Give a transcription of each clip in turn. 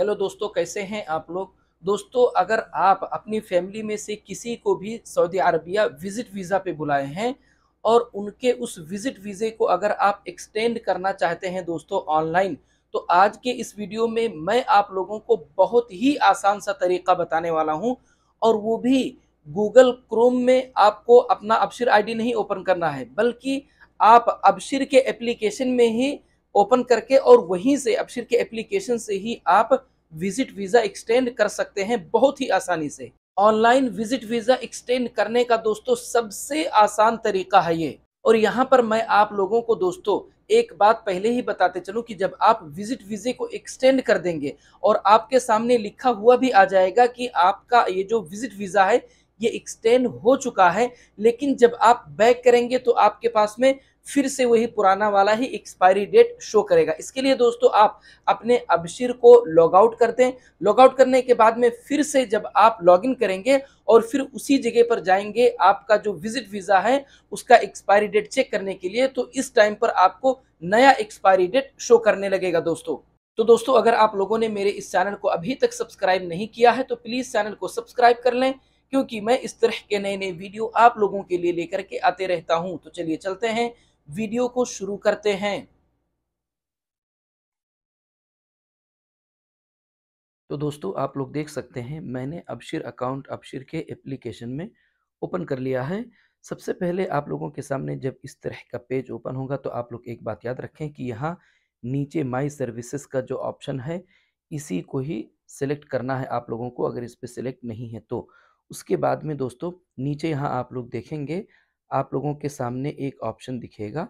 hello दोस्तों कैसे हैं आप लोग दोस्तों अगर आप अपनी फैमिली में से किसी को भी सऊदी अरबिया विजिट वीज़ा पे बुलाए हैं और उनके उस विजिट वीज़े को अगर आप एक्सटेंड करना चाहते हैं दोस्तों ऑनलाइन तो आज के इस वीडियो में मैं आप लोगों को बहुत ही आसान सा तरीका बताने वाला हूँ और वो भी गूगल क्रोम में आपको अपना अबशिर आईडी नहीं ओपन करना है बल्कि आप अबशिर के एप्लीकेशन में ही ओपन करके और वहीं से अपशिर के एप्लीकेशन से ही आप विजिट वीज़ा एक्सटेंड कर सकते हैं बहुत ही आसानी से ऑनलाइन विजिट वीज़ा एक्सटेंड करने का दोस्तों सबसे आसान तरीका है ये और यहाँ पर मैं आप लोगों को दोस्तों एक बात पहले ही बताते चलू कि जब आप विजिट वीज़े को एक्सटेंड कर देंगे और आपके सामने लिखा हुआ भी आ जाएगा कि आपका ये जो विजिट वीज़ा है ये एक्सटेंड हो चुका है लेकिन जब आप बैक करेंगे तो आपके पास में फिर से वही पुराना वाला ही एक्सपायरी डेट शो करेगा इसके लिए दोस्तों आप अपने अबशिर को लॉग आउट कर दें लॉग आउट करने के बाद में फिर से जब आप लॉग इन करेंगे और फिर उसी जगह पर जाएंगे आपका जो विजिट वीज़ा है उसका एक्सपायरी डेट चेक करने के लिए तो इस टाइम पर आपको नया एक्सपायरी डेट शो करने लगेगा दोस्तों तो दोस्तों अगर आप लोगों ने मेरे इस चैनल को अभी तक सब्सक्राइब नहीं किया है तो प्लीज़ चैनल को सब्सक्राइब कर लें क्योंकि मैं इस तरह के नए नए वीडियो आप लोगों के लिए लेकर के आते रहता हूं तो चलिए चलते हैं वीडियो को शुरू करते हैं तो दोस्तों आप लोग देख सकते हैं मैंने अबशिर अकाउंट अबशिर के एप्लीकेशन में ओपन कर लिया है सबसे पहले आप लोगों के सामने जब इस तरह का पेज ओपन होगा तो आप लोग एक बात याद रखें कि यहाँ नीचे माई सर्विसेज का जो ऑप्शन है इसी को ही सिलेक्ट करना है आप लोगों को अगर इस पर सिलेक्ट नहीं है तो उसके बाद में दोस्तों नीचे यहाँ आप लोग देखेंगे आप लोगों के सामने एक ऑप्शन दिखेगा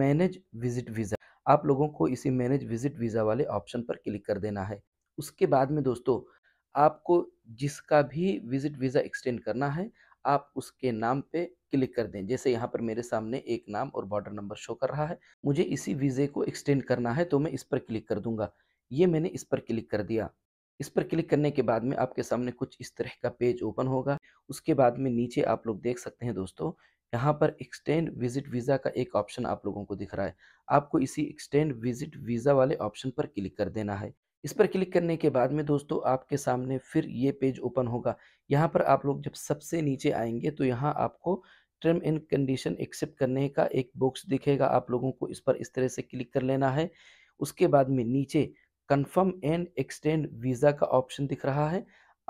मैनेज विजिट वीज़ा आप लोगों को इसी मैनेज विजिट वीज़ा वाले ऑप्शन पर क्लिक कर देना है उसके बाद में दोस्तों आपको जिसका भी विजिट वीज़ा एक्सटेंड करना है आप उसके नाम पे क्लिक कर दें जैसे यहाँ पर मेरे सामने एक नाम और बॉर्डर नंबर शो कर रहा है मुझे इसी वीज़े को एक्सटेंड करना है तो मैं इस पर क्लिक कर दूंगा ये मैंने इस पर क्लिक कर दिया इस पर क्लिक करने के बाद में आपके सामने कुछ इस तरह का पेज ओपन होगा उसके बाद में नीचे आप लोग देख सकते हैं दोस्तों यहाँ पर एक्सटेंड विजिट वीज़ा का एक ऑप्शन आप लोगों को दिख रहा है आपको इसी एक्सटेंड विजिट वीज़ा वाले ऑप्शन पर क्लिक कर देना है इस पर क्लिक करने के बाद में दोस्तों आपके सामने फिर ये पेज ओपन होगा यहाँ पर आप लोग जब सबसे नीचे आएंगे तो यहाँ आपको टर्म एंड कंडीशन एक्सेप्ट करने का एक बॉक्स दिखेगा आप लोगों को इस पर इस तरह से क्लिक कर लेना है उसके बाद में नीचे कंफर्म एंड एक्सटेंड वीज़ा का ऑप्शन दिख रहा है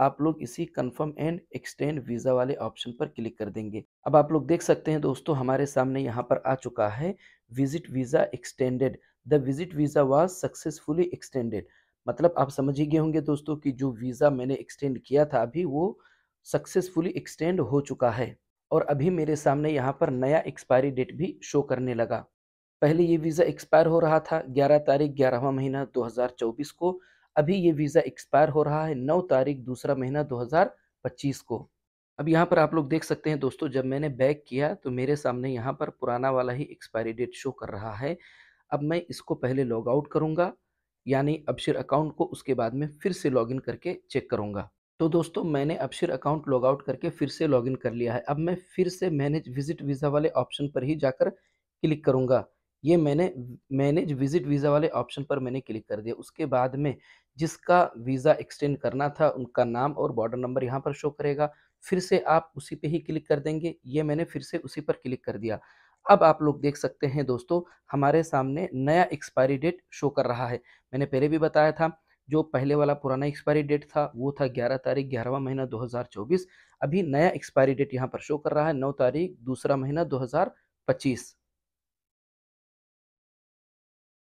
आप लोग इसी कन्फर्म एंड एक्सटेंड वीज़ा वाले ऑप्शन पर क्लिक कर देंगे अब आप लोग देख सकते हैं दोस्तों हमारे सामने यहाँ पर आ चुका है visit visa extended the visit visa was successfully extended मतलब आप समझ ही गए होंगे दोस्तों कि जो वीज़ा मैंने एक्सटेंड किया था अभी वो सक्सेसफुली एक्सटेंड हो चुका है और अभी मेरे सामने यहाँ पर नया एक्सपायरी डेट भी शो करने लगा पहले ये वीज़ा एक्सपायर हो रहा था 11 तारीख ग्यारहवा महीना 2024 को अभी ये वीज़ा एक्सपायर हो रहा है 9 तारीख दूसरा महीना 2025 को अब यहाँ पर आप लोग देख सकते हैं दोस्तों जब मैंने बैक किया तो मेरे सामने यहाँ पर पुराना वाला ही एक्सपायरी डेट शो कर रहा है अब मैं इसको पहले लॉग आउट करूँगा यानी अबशिर अकाउंट को उसके बाद में फिर से इन करके चेक करूँगा तो दोस्तों मैंने अबशिर अकाउंट लॉग आउट करके फिर से इन कर लिया है अब मैं फिर से मैनेज विजिट वीज़ा वाले ऑप्शन पर ही जाकर क्लिक करूँगा ये मैंने मैनेज विजिट वीज़ा वाले ऑप्शन पर मैंने क्लिक कर दिया उसके बाद में जिसका वीज़ा एक्सटेंड करना था उनका नाम और बॉर्डर नंबर यहाँ पर शो करेगा फिर से आप उसी पे ही क्लिक कर देंगे ये मैंने फिर से उसी पर क्लिक कर दिया अब आप लोग देख सकते हैं दोस्तों हमारे सामने नया एक्सपायरी डेट शो कर रहा है मैंने पहले भी बताया था जो पहले वाला पुराना एक्सपायरी डेट था वो था 11 तारीख ग्यारहवा महीना 2024 अभी नया एक्सपायरी डेट यहाँ पर शो कर रहा है 9 तारीख दूसरा महीना 2025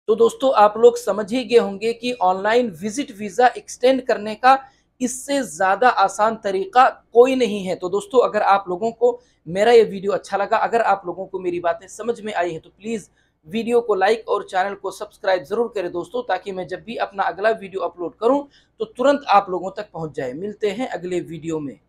तो दोस्तों आप लोग समझ ही गए होंगे कि ऑनलाइन विजिट वीज़ा एक्सटेंड करने का इससे ज़्यादा आसान तरीका कोई नहीं है तो दोस्तों अगर आप लोगों को मेरा ये वीडियो अच्छा लगा अगर आप लोगों को मेरी बातें समझ में आई हैं तो प्लीज़ वीडियो को लाइक और चैनल को सब्सक्राइब ज़रूर करें दोस्तों ताकि मैं जब भी अपना अगला वीडियो अपलोड करूं तो तुरंत आप लोगों तक पहुंच जाए मिलते हैं अगले वीडियो में